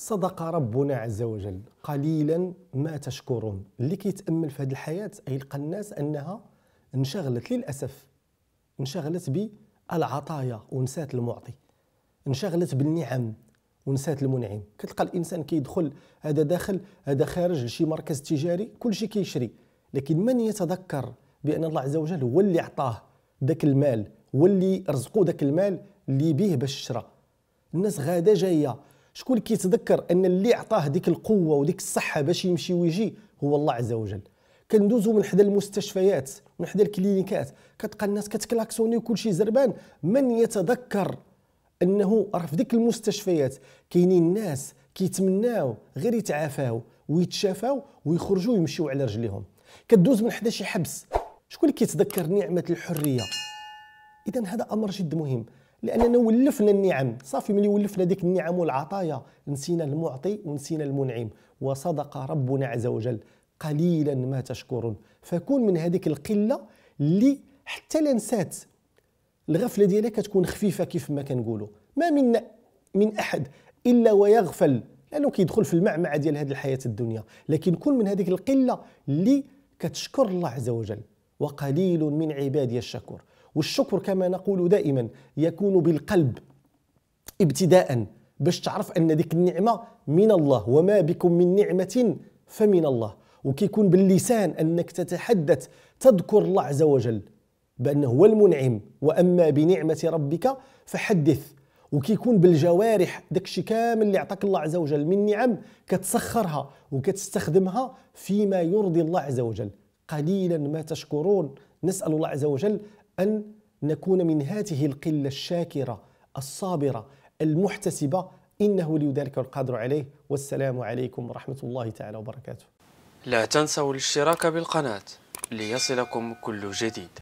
صدق ربنا عز وجل قليلا ما تشكرون اللي كيتامل في هذه الحياه يلقى الناس انها انشغلت للاسف انشغلت بالعطايا ونسات المعطي انشغلت بالنعم ونسات المنعم كتلقى الانسان كيدخل هذا داخل هذا خارج لشي مركز تجاري كل شيء كيشري لكن من يتذكر بان الله عز وجل هو اللي عطاه ذاك المال هو اللي رزقو ذاك المال اللي به باش شرى الناس غاده جايه شكون كيتذكر ان اللي عطاه ديك القوه وديك الصحه باش يمشي ويجي هو الله عز وجل كندوزو من حدا المستشفيات من حدا الكلينيكات كتلقى الناس كتكلاكسوني وكلشي زربان من يتذكر انه راه في ديك المستشفيات كاينين الناس كيتمناو غير يتعافاو ويتشافاو ويخرجوا يمشيو على رجليهم كدوز من حدا شي حبس شكون اللي كيتذكر نعمه الحريه اذا هذا امر جد مهم لاننا ولفنا النعم صافي ملي ولفنا ديك النعم والعطايا نسينا المعطي ونسينا المنعم وصدق ربنا عز وجل قليلا ما تشكرون فكون من هذيك القله اللي حتى لنسات الغفله ديالها كتكون خفيفه كيف ما كنقولوا ما من من احد الا ويغفل لانه كيدخل في المعمعه ديال هذه الحياه الدنيا لكن كل من هذيك القله اللي كتشكر الله عز وجل وقليل من عبادي الشكور والشكر كما نقول دائما يكون بالقلب ابتداء باش تعرف ان ديك النعمه من الله وما بكم من نعمه فمن الله وكيكون باللسان انك تتحدث تذكر الله عز وجل بانه هو المنعم واما بنعمه ربك فحدث وكيكون بالجوارح داكشي كامل اللي عطاك الله عز وجل من نعم كتسخرها وكتستخدمها فيما يرضي الله عز وجل قليلا ما تشكرون نسال الله عز وجل ان نكون من هذه القله الشاكره الصابره المحتسبه انه لي ذلك القادر عليه والسلام عليكم ورحمه الله تعالى وبركاته. لا تنسوا الاشتراك بالقناه ليصلكم كل جديد.